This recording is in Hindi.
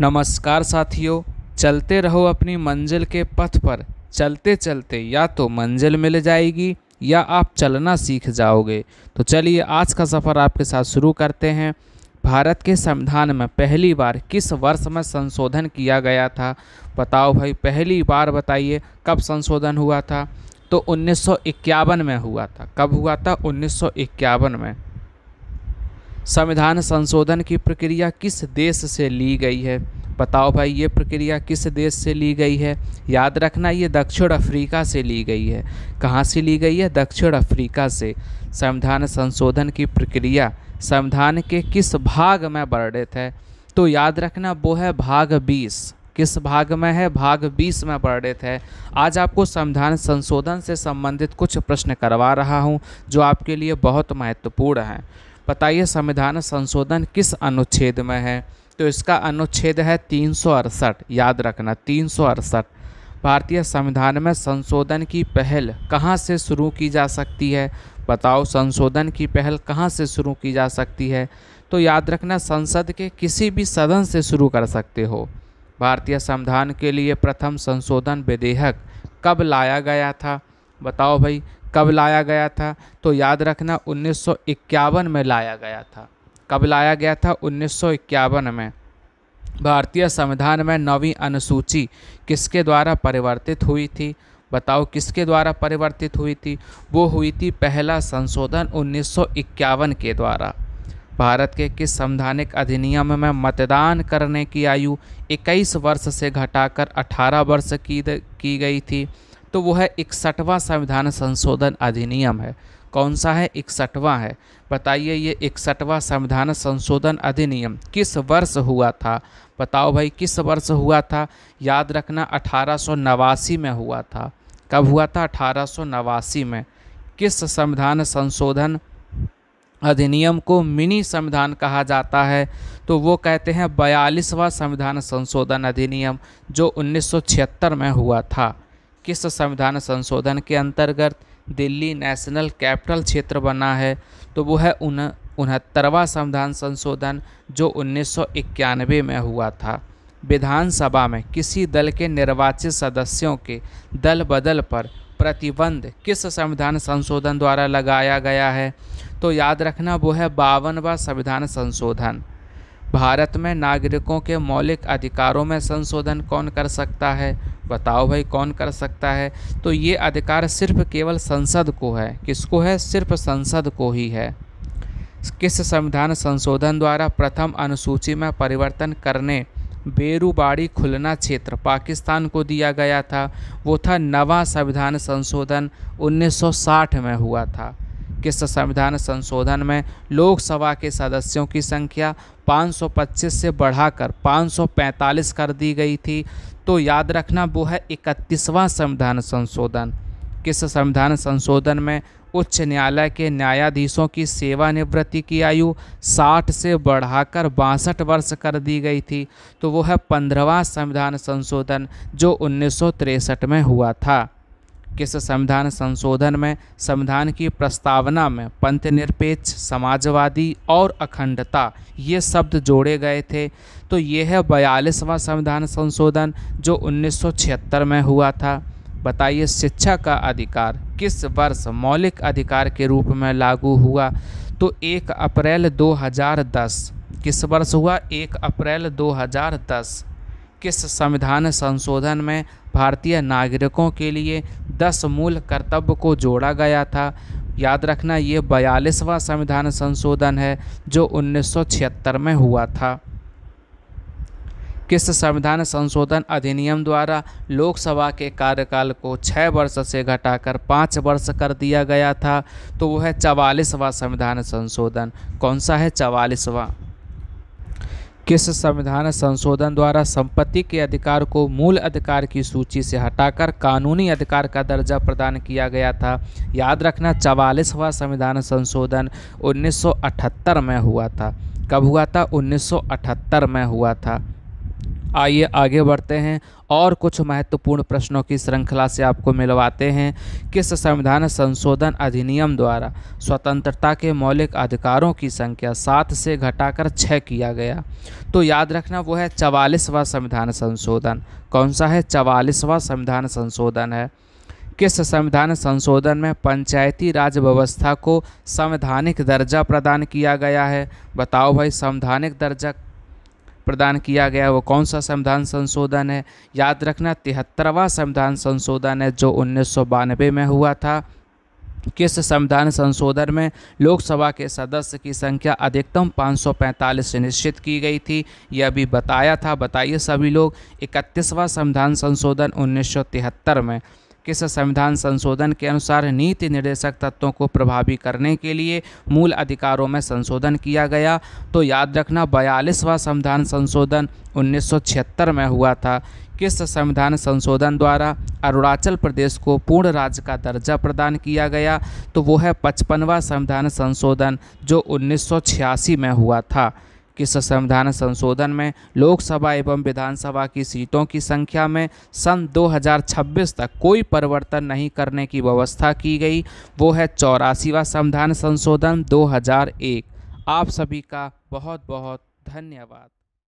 नमस्कार साथियों चलते रहो अपनी मंजिल के पथ पर चलते चलते या तो मंजिल मिल जाएगी या आप चलना सीख जाओगे तो चलिए आज का सफ़र आपके साथ शुरू करते हैं भारत के संविधान में पहली बार किस वर्ष में संशोधन किया गया था बताओ भाई पहली बार बताइए कब संशोधन हुआ था तो उन्नीस में हुआ था कब हुआ था उन्नीस में संविधान संशोधन की प्रक्रिया किस देश से ली गई है बताओ भाई ये प्रक्रिया किस देश से ली गई है याद रखना ये दक्षिण अफ्रीका से ली गई है कहाँ से ली गई है दक्षिण अफ्रीका से संविधान संशोधन की प्रक्रिया संविधान के किस भाग में वर्णित है तो याद रखना वो है भाग बीस किस भाग में है भाग 20 में वर्णित है आज आपको संविधान संशोधन से संबंधित कुछ प्रश्न करवा रहा हूँ जो आपके लिए बहुत महत्वपूर्ण हैं बताइए संविधान संशोधन किस अनुच्छेद में है तो इसका अनुच्छेद है तीन याद रखना तीन भारतीय संविधान में संशोधन की पहल कहाँ से शुरू की जा सकती है बताओ संशोधन की पहल कहाँ से शुरू की जा सकती है तो याद रखना संसद के किसी भी सदन से शुरू कर सकते हो भारतीय संविधान के लिए प्रथम संशोधन विधेयक कब लाया गया था बताओ भाई कब लाया गया था तो याद रखना 1951 में लाया गया था कब लाया गया था 1951 में भारतीय संविधान में नवी अनुसूची किसके द्वारा परिवर्तित हुई थी बताओ किसके द्वारा परिवर्तित हुई थी वो हुई थी पहला संशोधन 1951 के द्वारा भारत के किस संवैधानिक अधिनियम में मतदान करने की आयु 21 वर्ष से घटाकर 18 वर्ष की की गई थी तो वो है इकसठवां संविधान संशोधन अधिनियम है कौन सा है इकसठवां है बताइए ये इकसठवां संविधान संशोधन अधिनियम किस वर्ष हुआ था बताओ भाई किस वर्ष हुआ था याद रखना अठारह में हुआ था कब हुआ था अठारह में किस संविधान संशोधन अधिनियम को मिनी संविधान कहा जाता है तो वो कहते हैं बयालीसवां संविधान संशोधन अधिनियम जो 1976 में हुआ था किस संविधान संशोधन के अंतर्गत दिल्ली नेशनल कैपिटल क्षेत्र बना है तो वो है उन उनहत्तरवा संविधान संशोधन जो उन्नीस में हुआ था विधानसभा में किसी दल के निर्वाचित सदस्यों के दल बदल पर प्रतिबंध किस संविधान संशोधन द्वारा लगाया गया है तो याद रखना वो है बावनवा संविधान संशोधन भारत में नागरिकों के मौलिक अधिकारों में संशोधन कौन कर सकता है बताओ भाई कौन कर सकता है तो ये अधिकार सिर्फ केवल संसद को है किसको है सिर्फ संसद को ही है किस संविधान संशोधन द्वारा प्रथम अनुसूची में परिवर्तन करने बेरुबाड़ी खुलना क्षेत्र पाकिस्तान को दिया गया था वो था नवा संविधान संशोधन 1960 में हुआ था कि संविधान संशोधन में लोकसभा के सदस्यों की संख्या 525 से बढ़ाकर 545 कर दी गई थी तो याद रखना वो है इकतीसवां संविधान संशोधन किस संविधान संशोधन में उच्च न्यायालय के न्यायाधीशों की सेवानिवृत्ति की आयु 60 से बढ़ाकर बासठ वर्ष कर दी गई थी तो वो है पंद्रहवा संविधान संशोधन जो उन्नीस में हुआ था किस संविधान संशोधन में संविधान की प्रस्तावना में पंथ निरपेक्ष समाजवादी और अखंडता ये शब्द जोड़े गए थे तो ये है बयालीसवां संविधान संशोधन जो 1976 में हुआ था बताइए शिक्षा का अधिकार किस वर्ष मौलिक अधिकार के रूप में लागू हुआ तो 1 अप्रैल 2010 किस वर्ष हुआ 1 अप्रैल 2010 किस संविधान संशोधन में भारतीय नागरिकों के लिए दस मूल कर्तव्य को जोड़ा गया था याद रखना ये बयालीसवां संविधान संशोधन है जो 1976 में हुआ था किस संविधान संशोधन अधिनियम द्वारा लोकसभा के कार्यकाल को छः वर्ष से घटाकर पाँच वर्ष कर दिया गया था तो वह है चवालीसवां संविधान संशोधन कौन सा है चवालीसवां किस संविधान संशोधन द्वारा संपत्ति के अधिकार को मूल अधिकार की सूची से हटाकर कानूनी अधिकार का दर्जा प्रदान किया गया था याद रखना चवालीसवा संविधान संशोधन 1978 में हुआ था कब हुआ था 1978 में हुआ था आइए आगे बढ़ते हैं और कुछ महत्वपूर्ण प्रश्नों की श्रृंखला से आपको मिलवाते हैं किस संविधान संशोधन अधिनियम द्वारा स्वतंत्रता के मौलिक अधिकारों की संख्या सात से घटाकर छः किया गया तो याद रखना वो है चवालीसवा संविधान संशोधन कौन सा है चवालीसवा संविधान संशोधन है किस संविधान संशोधन में पंचायती राज व्यवस्था को संवैधानिक दर्जा प्रदान किया गया है बताओ भाई संवैधानिक दर्जा प्रदान किया गया वो कौन सा संविधान संशोधन है याद रखना तिहत्तरवा संविधान संशोधन है जो उन्नीस में हुआ था किस संविधान संशोधन में लोकसभा के सदस्य की संख्या अधिकतम 545 निश्चित की गई थी यह भी बताया था बताइए सभी लोग इकतीसवां संविधान संशोधन उन्नीस में किस संविधान संशोधन के अनुसार नीति निर्देशक तत्वों को प्रभावी करने के लिए मूल अधिकारों में संशोधन किया गया तो याद रखना बयालीसवां संविधान संशोधन 1976 में हुआ था किस संविधान संशोधन द्वारा अरुणाचल प्रदेश को पूर्ण राज्य का दर्जा प्रदान किया गया तो वो है पचपनवा संविधान संशोधन जो 1986 में हुआ था कि संविधान संशोधन में लोकसभा एवं विधानसभा की सीटों की संख्या में सन 2026 तक कोई परिवर्तन नहीं करने की व्यवस्था की गई वो है चौरासीवा संविधान संशोधन 2001 आप सभी का बहुत बहुत धन्यवाद